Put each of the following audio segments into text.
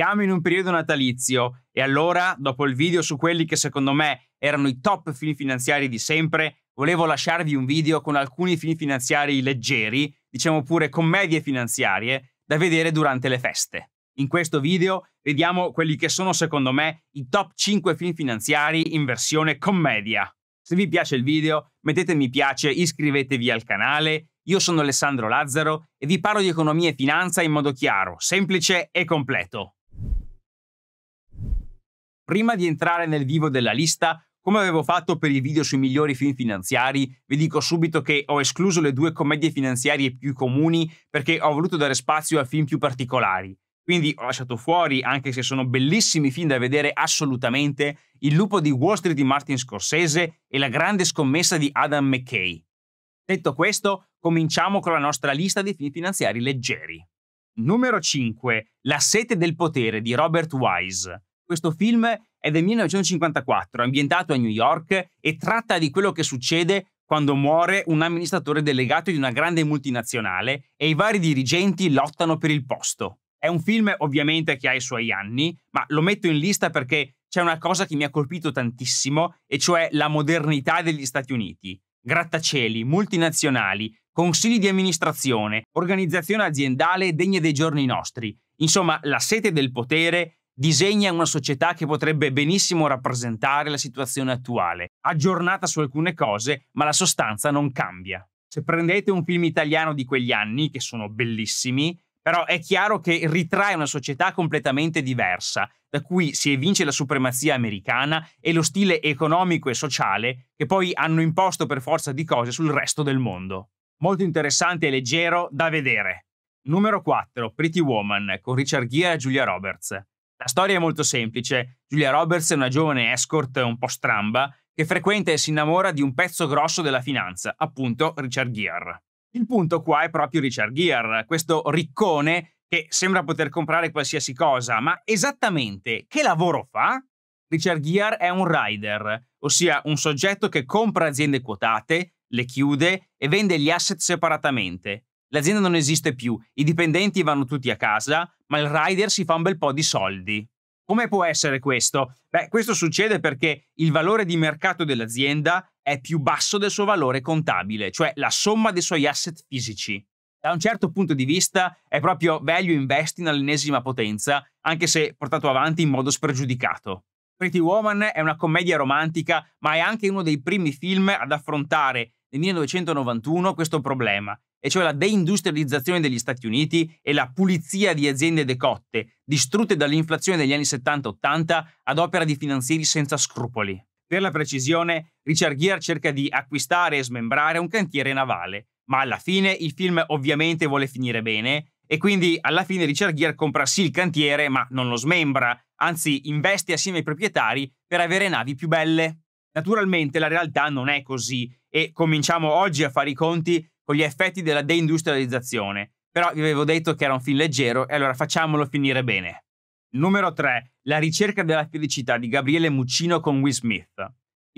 Siamo in un periodo natalizio e allora, dopo il video su quelli che secondo me erano i top film finanziari di sempre, volevo lasciarvi un video con alcuni film finanziari leggeri, diciamo pure commedie finanziarie, da vedere durante le feste. In questo video vediamo quelli che sono secondo me i top 5 film finanziari in versione commedia. Se vi piace il video mettete mi piace, iscrivetevi al canale, io sono Alessandro Lazzaro e vi parlo di economia e finanza in modo chiaro, semplice e completo. Prima di entrare nel vivo della lista, come avevo fatto per i video sui migliori film finanziari, vi dico subito che ho escluso le due commedie finanziarie più comuni perché ho voluto dare spazio a film più particolari. Quindi ho lasciato fuori, anche se sono bellissimi film da vedere assolutamente, Il lupo di Wall Street di Martin Scorsese e La grande scommessa di Adam McKay. Detto questo, cominciamo con la nostra lista di film finanziari leggeri. Numero 5. La sete del potere di Robert Wise. Questo film è del 1954, ambientato a New York e tratta di quello che succede quando muore un amministratore delegato di una grande multinazionale e i vari dirigenti lottano per il posto. È un film ovviamente che ha i suoi anni, ma lo metto in lista perché c'è una cosa che mi ha colpito tantissimo, e cioè la modernità degli Stati Uniti. Grattacieli, multinazionali, consigli di amministrazione, organizzazione aziendale degne dei giorni nostri. Insomma, la sete del potere disegna una società che potrebbe benissimo rappresentare la situazione attuale, aggiornata su alcune cose, ma la sostanza non cambia. Se prendete un film italiano di quegli anni, che sono bellissimi, però è chiaro che ritrae una società completamente diversa, da cui si evince la supremazia americana e lo stile economico e sociale che poi hanno imposto per forza di cose sul resto del mondo. Molto interessante e leggero da vedere. Numero 4. Pretty Woman con Richard Gere e Julia Roberts. La storia è molto semplice. Julia Roberts è una giovane escort un po' stramba che frequenta e si innamora di un pezzo grosso della finanza, appunto Richard Gere. Il punto qua è proprio Richard Gere, questo riccone che sembra poter comprare qualsiasi cosa, ma esattamente che lavoro fa? Richard Gere è un rider, ossia un soggetto che compra aziende quotate, le chiude e vende gli asset separatamente, L'azienda non esiste più, i dipendenti vanno tutti a casa, ma il rider si fa un bel po' di soldi. Come può essere questo? Beh, questo succede perché il valore di mercato dell'azienda è più basso del suo valore contabile, cioè la somma dei suoi asset fisici. Da un certo punto di vista è proprio value investing all'ennesima potenza, anche se portato avanti in modo spregiudicato. Pretty Woman è una commedia romantica, ma è anche uno dei primi film ad affrontare nel 1991 questo problema e cioè la deindustrializzazione degli Stati Uniti e la pulizia di aziende decotte, distrutte dall'inflazione degli anni 70-80 ad opera di finanzieri senza scrupoli. Per la precisione, Richard Gere cerca di acquistare e smembrare un cantiere navale, ma alla fine il film ovviamente vuole finire bene e quindi alla fine Richard Gere compra sì il cantiere, ma non lo smembra, anzi investe assieme ai proprietari per avere navi più belle. Naturalmente la realtà non è così e cominciamo oggi a fare i conti con gli effetti della deindustrializzazione, però vi avevo detto che era un film leggero e allora facciamolo finire bene. Numero 3. La ricerca della felicità di Gabriele Muccino con Will Smith.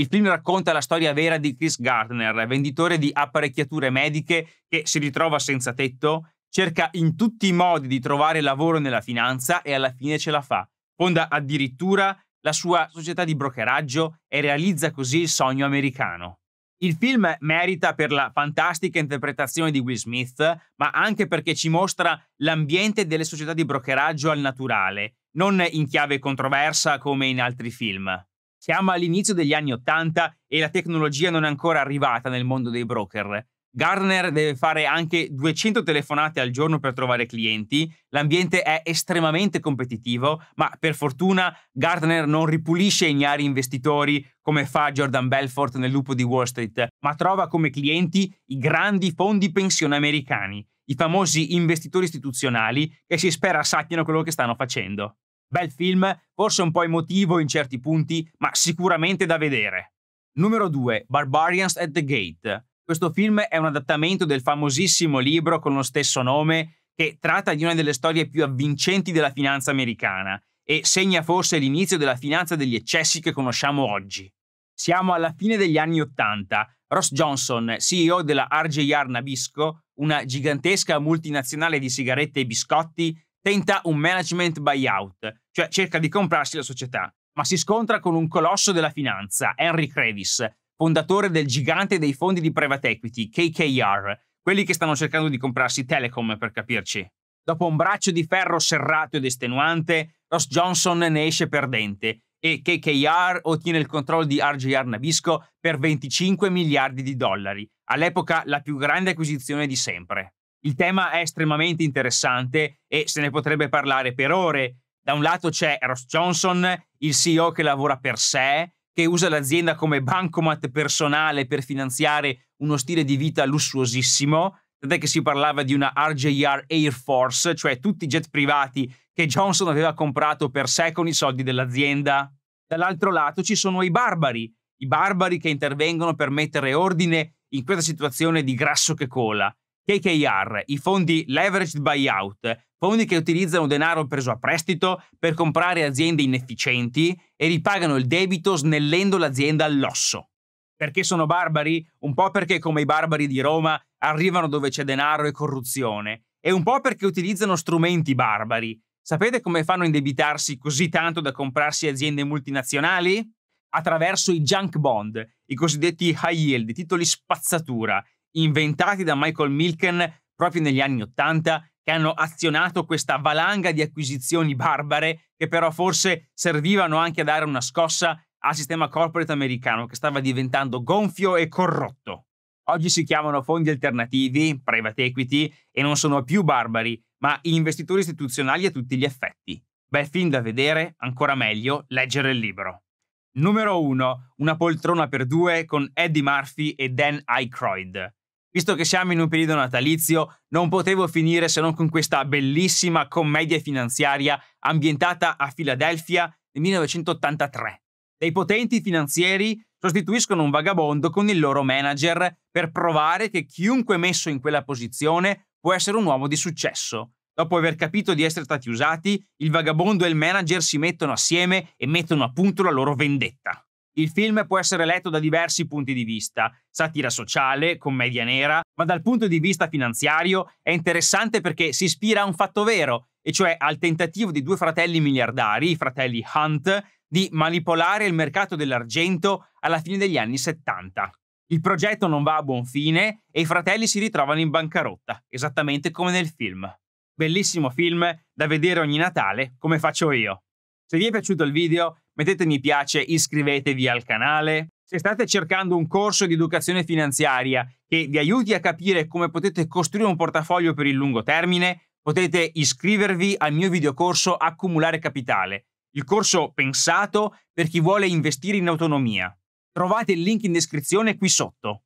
Il film racconta la storia vera di Chris Gardner, venditore di apparecchiature mediche che si ritrova senza tetto, cerca in tutti i modi di trovare lavoro nella finanza e alla fine ce la fa. Fonda addirittura la sua società di brokeraggio e realizza così il sogno americano. Il film merita per la fantastica interpretazione di Will Smith, ma anche perché ci mostra l'ambiente delle società di brokeraggio al naturale, non in chiave controversa come in altri film. Siamo all'inizio degli anni Ottanta e la tecnologia non è ancora arrivata nel mondo dei broker. Gartner deve fare anche 200 telefonate al giorno per trovare clienti, l'ambiente è estremamente competitivo, ma per fortuna Gartner non ripulisce ignari investitori come fa Jordan Belfort nel lupo di Wall Street, ma trova come clienti i grandi fondi pensione americani, i famosi investitori istituzionali che si spera sappiano quello che stanno facendo. Bel film, forse un po' emotivo in certi punti, ma sicuramente da vedere. Numero 2. Barbarians at the Gate. Questo film è un adattamento del famosissimo libro con lo stesso nome che tratta di una delle storie più avvincenti della finanza americana e segna forse l'inizio della finanza degli eccessi che conosciamo oggi. Siamo alla fine degli anni Ottanta. Ross Johnson, CEO della RJR Nabisco, una gigantesca multinazionale di sigarette e biscotti, tenta un management buyout, cioè cerca di comprarsi la società, ma si scontra con un colosso della finanza, Henry Crevis, fondatore del gigante dei fondi di private equity, KKR, quelli che stanno cercando di comprarsi Telecom per capirci. Dopo un braccio di ferro serrato ed estenuante, Ross Johnson ne esce perdente e KKR ottiene il controllo di RJR Nabisco per 25 miliardi di dollari, all'epoca la più grande acquisizione di sempre. Il tema è estremamente interessante e se ne potrebbe parlare per ore. Da un lato c'è Ross Johnson, il CEO che lavora per sé, che usa l'azienda come bancomat personale per finanziare uno stile di vita lussuosissimo, tant'è che si parlava di una RJR Air Force, cioè tutti i jet privati che Johnson aveva comprato per sé con i soldi dell'azienda. Dall'altro lato ci sono i barbari, i barbari che intervengono per mettere ordine in questa situazione di grasso che cola KKR, i fondi leveraged buyout, fondi che utilizzano denaro preso a prestito per comprare aziende inefficienti e ripagano il debito snellendo l'azienda all'osso. Perché sono barbari? Un po' perché, come i barbari di Roma, arrivano dove c'è denaro e corruzione, e un po' perché utilizzano strumenti barbari. Sapete come fanno a indebitarsi così tanto da comprarsi aziende multinazionali? Attraverso i junk bond, i cosiddetti high yield, i titoli spazzatura, inventati da Michael Milken proprio negli anni Ottanta, che hanno azionato questa valanga di acquisizioni barbare, che però forse servivano anche a dare una scossa al sistema corporate americano, che stava diventando gonfio e corrotto. Oggi si chiamano fondi alternativi, private equity, e non sono più barbari, ma investitori istituzionali a tutti gli effetti. Bel film da vedere, ancora meglio, leggere il libro. Numero 1. Una poltrona per due con Eddie Murphy e Dan Aykroyd. Visto che siamo in un periodo natalizio, non potevo finire se non con questa bellissima commedia finanziaria ambientata a Filadelfia nel 1983. Dei potenti finanzieri sostituiscono un vagabondo con il loro manager per provare che chiunque messo in quella posizione può essere un uomo di successo. Dopo aver capito di essere stati usati, il vagabondo e il manager si mettono assieme e mettono a punto la loro vendetta. Il film può essere letto da diversi punti di vista, satira sociale, commedia nera, ma dal punto di vista finanziario è interessante perché si ispira a un fatto vero, e cioè al tentativo di due fratelli miliardari, i fratelli Hunt, di manipolare il mercato dell'argento alla fine degli anni 70. Il progetto non va a buon fine e i fratelli si ritrovano in bancarotta, esattamente come nel film. Bellissimo film da vedere ogni Natale, come faccio io. Se vi è piaciuto il video, mettete mi piace, iscrivetevi al canale. Se state cercando un corso di educazione finanziaria che vi aiuti a capire come potete costruire un portafoglio per il lungo termine, potete iscrivervi al mio videocorso Accumulare Capitale, il corso pensato per chi vuole investire in autonomia. Trovate il link in descrizione qui sotto.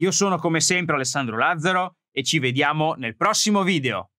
Io sono come sempre Alessandro Lazzaro e ci vediamo nel prossimo video.